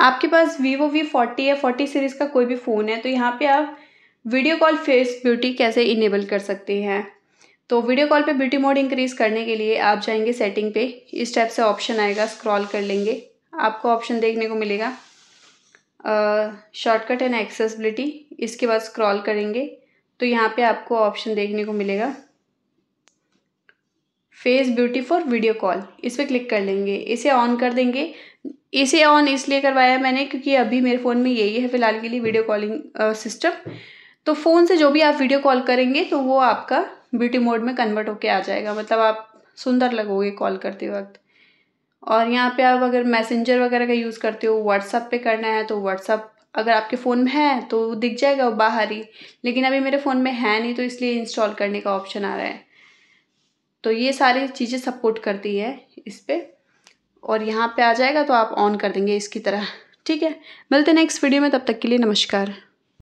आपके पास Vivo V forty या फोर्टी सीरीज़ का कोई भी फ़ोन है तो यहाँ पे आप वीडियो कॉल फेस ब्यूटी कैसे इनेबल कर सकते हैं तो वीडियो कॉल पे ब्यूटी मोड इंक्रीज़ करने के लिए आप जाएंगे सेटिंग पे इस टाइप से ऑप्शन आएगा स्क्रॉल कर लेंगे आपको ऑप्शन देखने को मिलेगा शॉर्टकट एंड एक्सेसबिलिटी इसके बाद स्क्रॉल करेंगे तो यहाँ पे आपको ऑप्शन देखने को मिलेगा face beauty for video call इस पर क्लिक कर लेंगे इसे ऑन कर देंगे इसे ऑन इसलिए करवाया मैंने क्योंकि अभी मेरे फ़ोन में यही है फ़िलहाल के लिए वीडियो कॉलिंग सिस्टम तो फ़ोन से जो भी आप वीडियो कॉल करेंगे तो वो आपका ब्यूटी मोड में कन्वर्ट होके आ जाएगा मतलब आप सुंदर लगोगे कॉल करते वक्त और यहाँ पे आप अगर मैसेंजर वगैरह का यूज़ करते हो व्हाट्सअप पे करना है तो व्हाट्सअप अगर आपके फ़ोन में है तो दिख जाएगा वो बाहर ही लेकिन अभी मेरे फ़ोन में है नहीं तो इसलिए इंस्टॉल करने का ऑप्शन आ रहा है तो ये सारी चीज़ें सपोर्ट करती है इस पर और यहाँ पे आ जाएगा तो आप ऑन कर देंगे इसकी तरह ठीक है मिलते हैं नेक्स्ट वीडियो में तब तक के लिए नमस्कार